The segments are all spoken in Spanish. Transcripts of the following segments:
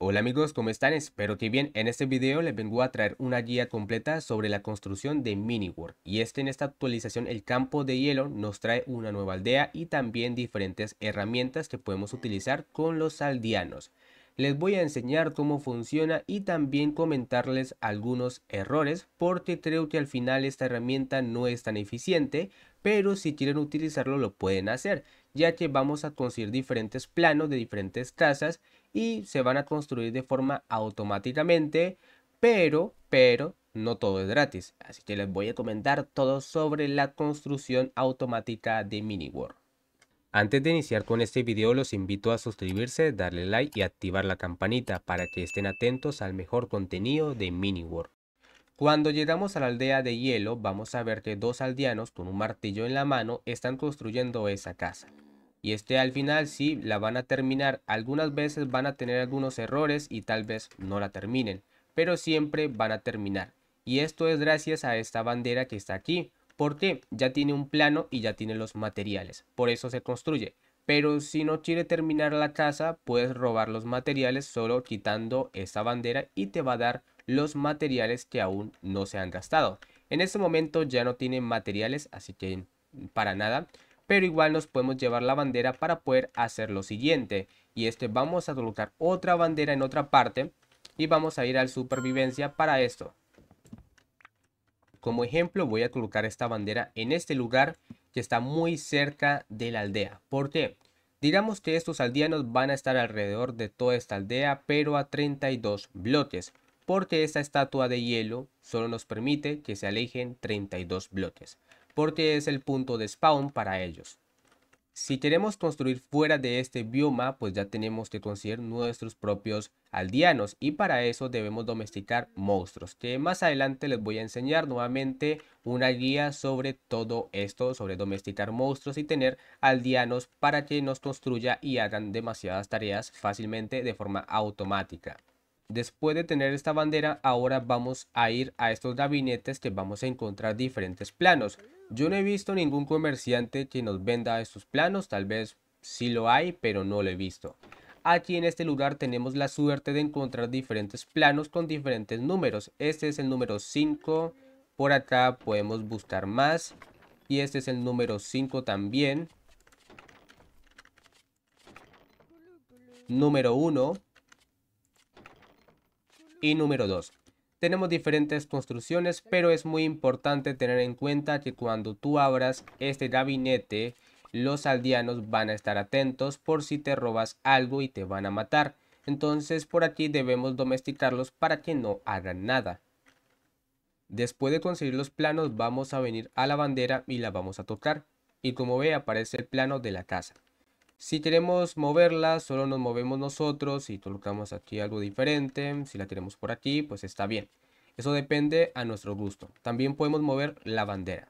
Hola amigos, ¿cómo están? Espero que bien. En este video les vengo a traer una guía completa sobre la construcción de Miniworld. Y este en esta actualización el campo de hielo nos trae una nueva aldea y también diferentes herramientas que podemos utilizar con los aldeanos. Les voy a enseñar cómo funciona y también comentarles algunos errores porque creo que al final esta herramienta no es tan eficiente, pero si quieren utilizarlo lo pueden hacer, ya que vamos a conseguir diferentes planos de diferentes casas y se van a construir de forma automáticamente, pero, pero, no todo es gratis. Así que les voy a comentar todo sobre la construcción automática de Miniworld. Antes de iniciar con este video los invito a suscribirse, darle like y activar la campanita para que estén atentos al mejor contenido de Miniworld. Cuando llegamos a la aldea de hielo vamos a ver que dos aldeanos con un martillo en la mano están construyendo esa casa y este al final sí la van a terminar. Algunas veces van a tener algunos errores y tal vez no la terminen, pero siempre van a terminar. Y esto es gracias a esta bandera que está aquí, porque ya tiene un plano y ya tiene los materiales, por eso se construye. Pero si no quiere terminar la casa, puedes robar los materiales solo quitando esta bandera y te va a dar los materiales que aún no se han gastado. En este momento ya no tiene materiales, así que para nada pero igual nos podemos llevar la bandera para poder hacer lo siguiente. Y este vamos a colocar otra bandera en otra parte y vamos a ir al supervivencia para esto. Como ejemplo voy a colocar esta bandera en este lugar que está muy cerca de la aldea. ¿Por qué? Digamos que estos aldeanos van a estar alrededor de toda esta aldea, pero a 32 bloques, porque esta estatua de hielo solo nos permite que se alejen 32 bloques porque es el punto de spawn para ellos. Si queremos construir fuera de este bioma, pues ya tenemos que conseguir nuestros propios aldeanos y para eso debemos domesticar monstruos, que más adelante les voy a enseñar nuevamente una guía sobre todo esto, sobre domesticar monstruos y tener aldeanos para que nos construya y hagan demasiadas tareas fácilmente de forma automática. Después de tener esta bandera, ahora vamos a ir a estos gabinetes que vamos a encontrar diferentes planos. Yo no he visto ningún comerciante que nos venda estos planos, tal vez sí lo hay, pero no lo he visto. Aquí en este lugar tenemos la suerte de encontrar diferentes planos con diferentes números. Este es el número 5, por acá podemos buscar más. Y este es el número 5 también. Número 1. Y número 2. Tenemos diferentes construcciones, pero es muy importante tener en cuenta que cuando tú abras este gabinete, los aldeanos van a estar atentos por si te robas algo y te van a matar. Entonces por aquí debemos domesticarlos para que no hagan nada. Después de conseguir los planos vamos a venir a la bandera y la vamos a tocar. Y como ve aparece el plano de la casa. Si queremos moverla, solo nos movemos nosotros y colocamos aquí algo diferente. Si la tenemos por aquí, pues está bien. Eso depende a nuestro gusto. También podemos mover la bandera.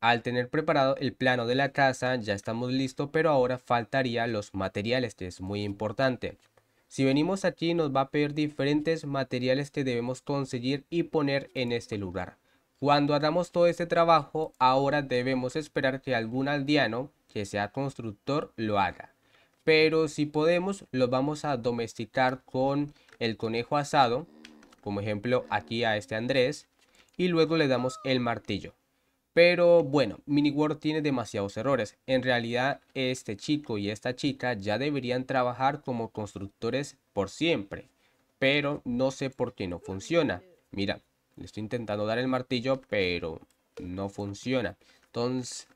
Al tener preparado el plano de la casa, ya estamos listos, pero ahora faltaría los materiales, que es muy importante. Si venimos aquí nos va a pedir diferentes materiales que debemos conseguir y poner en este lugar. Cuando hagamos todo este trabajo, ahora debemos esperar que algún aldeano sea constructor lo haga. Pero si podemos, lo vamos a domesticar con el conejo asado, como ejemplo aquí a este Andrés, y luego le damos el martillo. Pero bueno, mini word tiene demasiados errores. En realidad, este chico y esta chica ya deberían trabajar como constructores por siempre. Pero no sé por qué no funciona. Mira, le estoy intentando dar el martillo, pero no funciona. Entonces,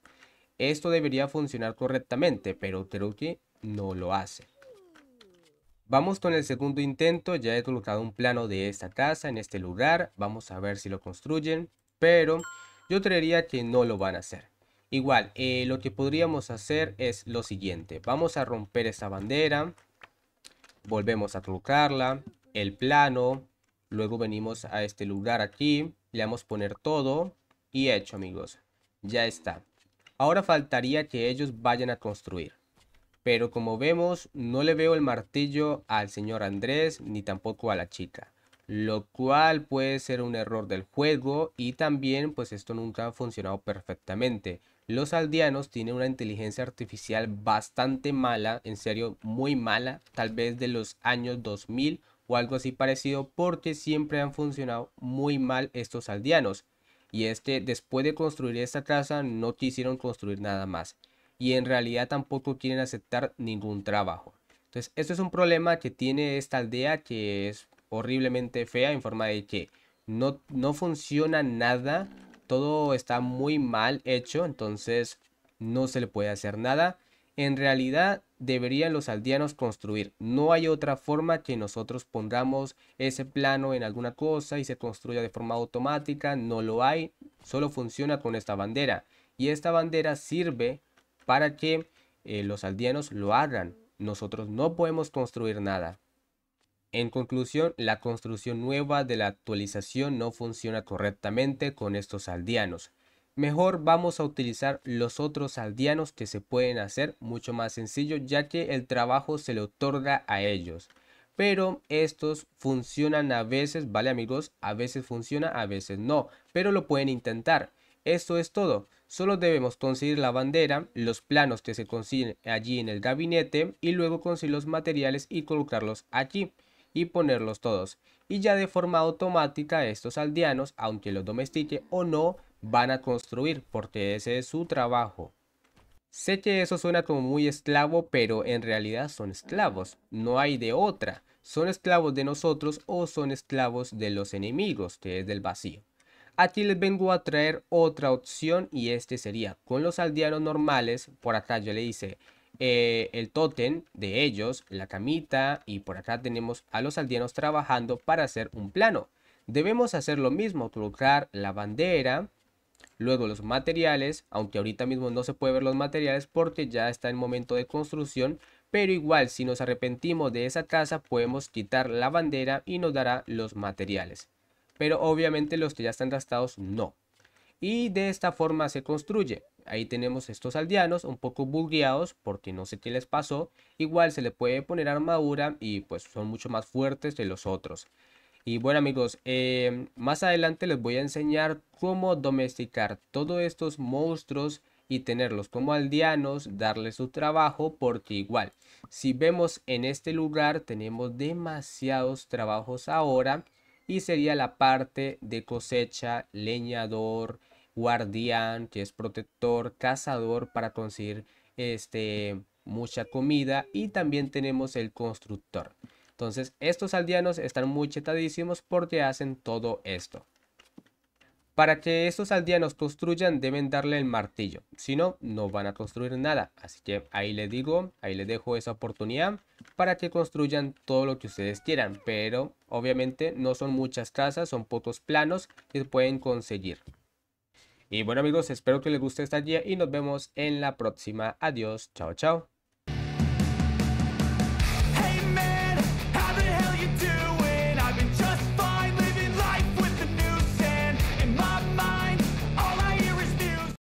esto debería funcionar correctamente, pero que no lo hace. Vamos con el segundo intento, ya he colocado un plano de esta casa en este lugar, vamos a ver si lo construyen, pero yo creería que no lo van a hacer. Igual, eh, lo que podríamos hacer es lo siguiente, vamos a romper esta bandera, volvemos a colocarla, el plano, luego venimos a este lugar aquí, le vamos a poner todo y hecho amigos, ya está. Ahora faltaría que ellos vayan a construir. Pero como vemos, no le veo el martillo al señor Andrés ni tampoco a la chica. Lo cual puede ser un error del juego y también pues esto nunca ha funcionado perfectamente. Los aldeanos tienen una inteligencia artificial bastante mala, en serio muy mala, tal vez de los años 2000 o algo así parecido porque siempre han funcionado muy mal estos aldeanos. Y este, después de construir esta casa, no quisieron construir nada más. Y en realidad tampoco quieren aceptar ningún trabajo. Entonces, esto es un problema que tiene esta aldea que es horriblemente fea en forma de que no, no funciona nada. Todo está muy mal hecho, entonces no se le puede hacer nada. En realidad, deberían los aldeanos construir. No hay otra forma que nosotros pongamos ese plano en alguna cosa y se construya de forma automática. No lo hay, solo funciona con esta bandera. Y esta bandera sirve para que eh, los aldeanos lo hagan. Nosotros no podemos construir nada. En conclusión, la construcción nueva de la actualización no funciona correctamente con estos aldeanos mejor vamos a utilizar los otros aldeanos que se pueden hacer mucho más sencillo ya que el trabajo se le otorga a ellos. Pero estos funcionan a veces, ¿vale amigos? A veces funciona, a veces no, pero lo pueden intentar. Esto es todo. Solo debemos conseguir la bandera, los planos que se consiguen allí en el gabinete y luego conseguir los materiales y colocarlos aquí y ponerlos todos. Y ya de forma automática estos aldeanos, aunque los domestique o no, van a construir, porque ese es su trabajo. Sé que eso suena como muy esclavo, pero en realidad son esclavos, no hay de otra. Son esclavos de nosotros o son esclavos de los enemigos, que es del vacío. Aquí les vengo a traer otra opción y este sería con los aldeanos normales, por acá yo le hice eh, el tótem de ellos, la camita y por acá tenemos a los aldeanos trabajando para hacer un plano. Debemos hacer lo mismo, colocar la bandera, Luego los materiales, aunque ahorita mismo no se puede ver los materiales porque ya está en momento de construcción, pero igual si nos arrepentimos de esa casa podemos quitar la bandera y nos dará los materiales. Pero obviamente los que ya están gastados no. Y de esta forma se construye. Ahí tenemos estos aldeanos un poco bugueados porque no sé qué les pasó. Igual se le puede poner armadura y pues son mucho más fuertes que los otros. Y bueno amigos, em, más adelante les voy a enseñar cómo domesticar todos estos monstruos y tenerlos como aldeanos, darles su trabajo, porque igual, si vemos en este lugar tenemos demasiados trabajos ahora y sería la parte de cosecha, leñador, guardián, que es protector, cazador para conseguir este, mucha comida y también tenemos el constructor. Entonces, estos aldeanos están muy chetadísimos porque hacen todo esto. Para que estos aldeanos construyan deben darle el martillo, si no, no van a construir nada. Así que ahí les digo, ahí le dejo esa oportunidad para que construyan todo lo que ustedes quieran. Pero obviamente no son muchas casas, son pocos planos que pueden conseguir. Y bueno amigos, espero que les guste esta guía y nos vemos en la próxima. Adiós, chao chao.